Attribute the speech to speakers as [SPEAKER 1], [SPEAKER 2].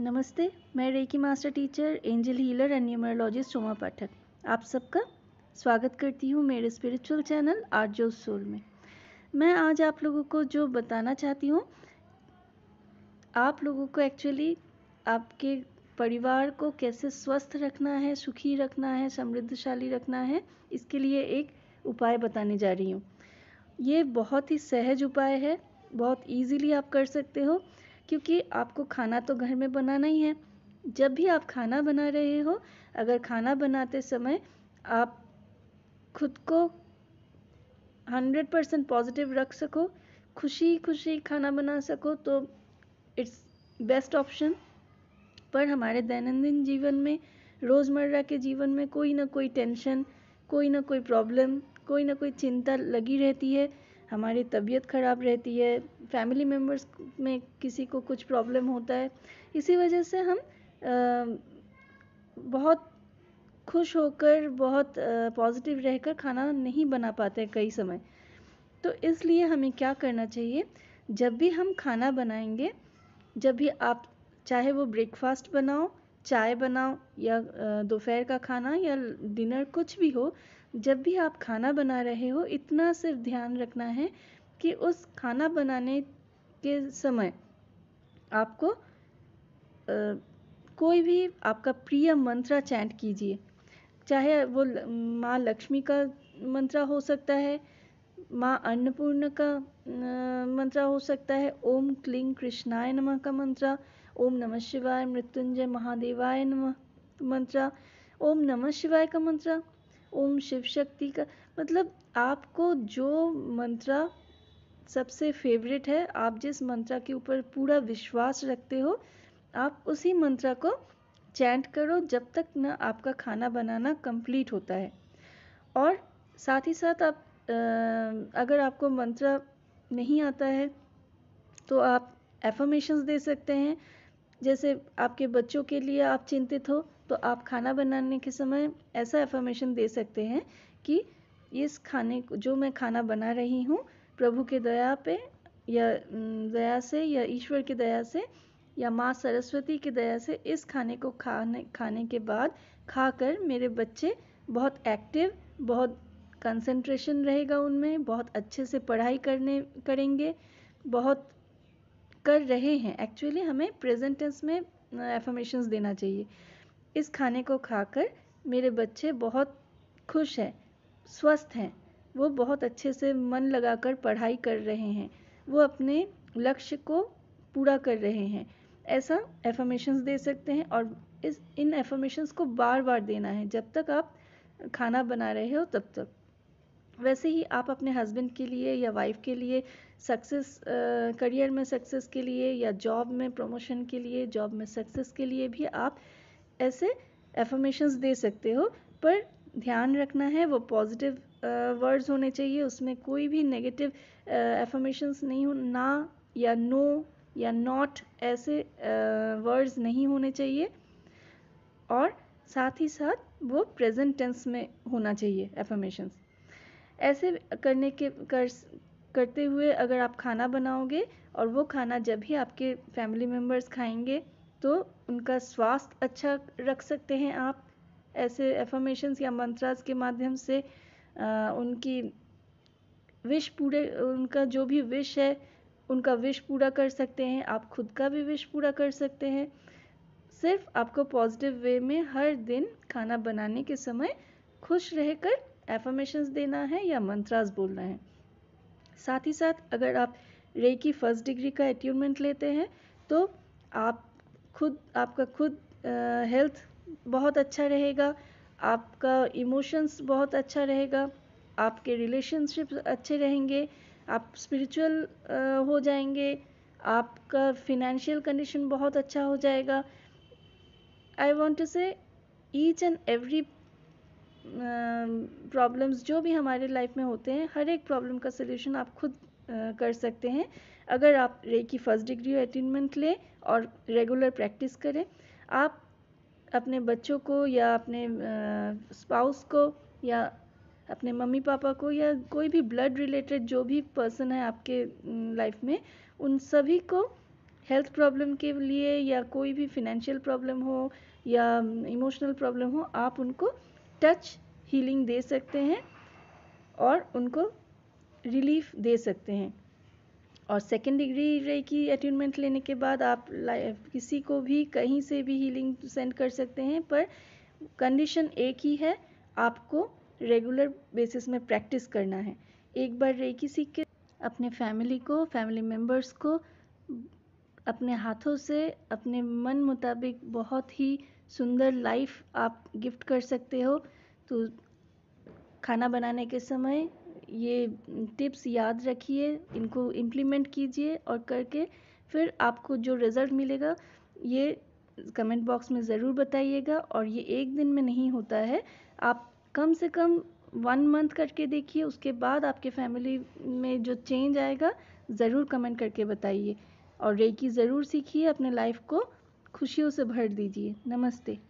[SPEAKER 1] नमस्ते मैं reiki master teacher angel healer and numerologist Soma Pathak आप सबका स्वागत करती हूँ मेरे स्पिरिचुअल चैनल आर्जो सोल में मैं आज आप लोगों को जो बताना चाहती हूँ आप लोगों को एक्चुअली आपके परिवार को कैसे स्वस्थ रखना है सुखी रखना है समृद्धशाली रखना है इसके लिए एक उपाय बताने जा रही हूँ ये बहुत ही सहज उपाय है बहुत ईजीली आप कर सकते हो क्योंकि आपको खाना तो घर में बनाना ही है जब भी आप खाना बना रहे हो अगर खाना बनाते समय आप खुद को हंड्रेड परसेंट पॉजिटिव रख सको खुशी खुशी खाना बना सको तो इट्स बेस्ट ऑप्शन पर हमारे दैनंदिन जीवन में रोज़मर्रा के जीवन में कोई ना कोई टेंशन कोई ना कोई प्रॉब्लम कोई ना कोई चिंता लगी रहती है हमारी तबीयत ख़राब रहती है फैमिली मेम्बर्स में किसी को कुछ प्रॉब्लम होता है इसी वजह से हम बहुत खुश होकर बहुत पॉजिटिव रहकर खाना नहीं बना पाते कई समय तो इसलिए हमें क्या करना चाहिए जब भी हम खाना बनाएंगे जब भी आप चाहे वो ब्रेकफास्ट बनाओ चाय बनाओ या दोपहर का खाना या डिनर कुछ भी हो जब भी आप खाना बना रहे हो इतना सिर्फ ध्यान रखना है कि उस खाना बनाने के समय आपको आ, कोई भी आपका प्रिय मंत्रा चैंट कीजिए चाहे वो माँ लक्ष्मी का मंत्रा हो सकता है माँ अन्नपूर्ण का मंत्र हो सकता है ओम क्लीं कृष्णाय नमः का मंत्र ओम नमः शिवाय मृत्युंजय महादेवाय नमः मंत्र ओम नमः शिवाय का मंत्र ओम शिव शक्ति का मतलब आपको जो मंत्र सबसे फेवरेट है आप जिस मंत्र के ऊपर पूरा विश्वास रखते हो आप उसी मंत्र को चैंट करो जब तक ना आपका खाना बनाना कंप्लीट होता है और साथ ही साथ आप अगर आपको मंत्र नहीं आता है तो आप एफर्मेशंस दे सकते हैं जैसे आपके बच्चों के लिए आप चिंतित हो तो आप खाना बनाने के समय ऐसा एफर्मेशन दे सकते हैं कि इस खाने को जो मैं खाना बना रही हूँ प्रभु के दया पे या दया से या ईश्वर की दया से या माँ सरस्वती की दया से इस खाने को खाने खाने के बाद खाकर मेरे बच्चे बहुत एक्टिव बहुत कंसंट्रेशन रहेगा उनमें बहुत अच्छे से पढ़ाई करने करेंगे बहुत कर रहे हैं एक्चुअली हमें प्रेजेंट टेंस में एफर्मेशन देना चाहिए इस खाने को खाकर मेरे बच्चे बहुत खुश हैं स्वस्थ हैं वो बहुत अच्छे से मन लगाकर पढ़ाई कर रहे हैं वो अपने लक्ष्य को पूरा कर रहे हैं ऐसा एफर्मेशन दे सकते हैं और इस इन एफर्मेशन को बार बार देना है जब तक आप खाना बना रहे हो तब तक वैसे ही आप अपने हस्बैंड के लिए या वाइफ के लिए सक्सेस करियर में सक्सेस के लिए या जॉब में प्रमोशन के लिए जॉब में सक्सेस के लिए भी आप ऐसे एफर्मेशंस दे सकते हो पर ध्यान रखना है वो पॉजिटिव वर्ड्स होने चाहिए उसमें कोई भी नेगेटिव एफर्मेशंस नहीं हो ना या नो या नॉट ऐसे वर्ड्स नहीं होने चाहिए और साथ ही साथ वो प्रेजेंट टेंस में होना चाहिए एफर्मेशंस ऐसे करने के कर करते हुए अगर आप खाना बनाओगे और वो खाना जब भी आपके फैमिली मेम्बर्स खाएंगे तो उनका स्वास्थ्य अच्छा रख सकते हैं आप ऐसे एफर्मेशंस या मंत्रास के माध्यम से आ, उनकी विश पूरे उनका जो भी विश है उनका विश पूरा कर सकते हैं आप खुद का भी विश पूरा कर सकते हैं सिर्फ आपको पॉजिटिव वे में हर दिन खाना बनाने के समय खुश रहकर एफर्मेशंस देना है या मंत्रास बोलना है साथ ही साथ अगर आप रे की फर्स्ट डिग्री का एट्यूनमेंट लेते हैं तो आप खुद आपका खुद हेल्थ बहुत अच्छा रहेगा आपका इमोशंस बहुत अच्छा रहेगा आपके रिलेशनशिप अच्छे रहेंगे आप स्पिरिचुअल हो जाएंगे आपका फिनेंशियल कंडीशन बहुत अच्छा हो जाएगा I want to say each and every problems जो भी हमारे लाइफ में होते हैं हर एक प्रॉब्लम का सलूशन आप खुद कर सकते हैं अगर आप रेकी फर्स्ट डिग्री अटेनमेंट लें और रेगुलर प्रैक्टिस करें आप अपने बच्चों को या अपने स्पाउस को या अपने मम्मी पापा को या कोई भी ब्लड रिलेटेड जो भी पर्सन है आपके लाइफ में उन सभी को हेल्थ प्रॉब्लम के लिए या कोई भी फिनेंशियल प्रॉब्लम हो या इमोशनल प्रॉब्लम हो आप उनको टच हीलिंग दे सकते हैं और उनको रिलीफ दे सकते हैं और सेकेंड डिग्री रे की अट्यूनमेंट लेने के बाद आप किसी को भी कहीं से भी हीलिंग सेंड कर सकते हैं पर कंडीशन एक ही है आपको रेगुलर बेसिस में प्रैक्टिस करना है एक बार रेकी सीख के अपने फैमिली को फैमिली मेम्बर्स को अपने हाथों से अपने मन मुताबिक बहुत ही सुंदर लाइफ आप गिफ्ट कर सकते हो तो खाना बनाने के समय ये टिप्स याद रखिए इनको इम्प्लीमेंट कीजिए और करके फिर आपको जो रिज़ल्ट मिलेगा ये कमेंट बॉक्स में ज़रूर बताइएगा और ये एक दिन में नहीं होता है आप कम से कम वन मंथ करके देखिए उसके बाद आपके फैमिली में जो चेंज आएगा ज़रूर कमेंट करके बताइए और रेकी ज़रूर सीखिए अपने लाइफ को खुशियों से भर दीजिए नमस्ते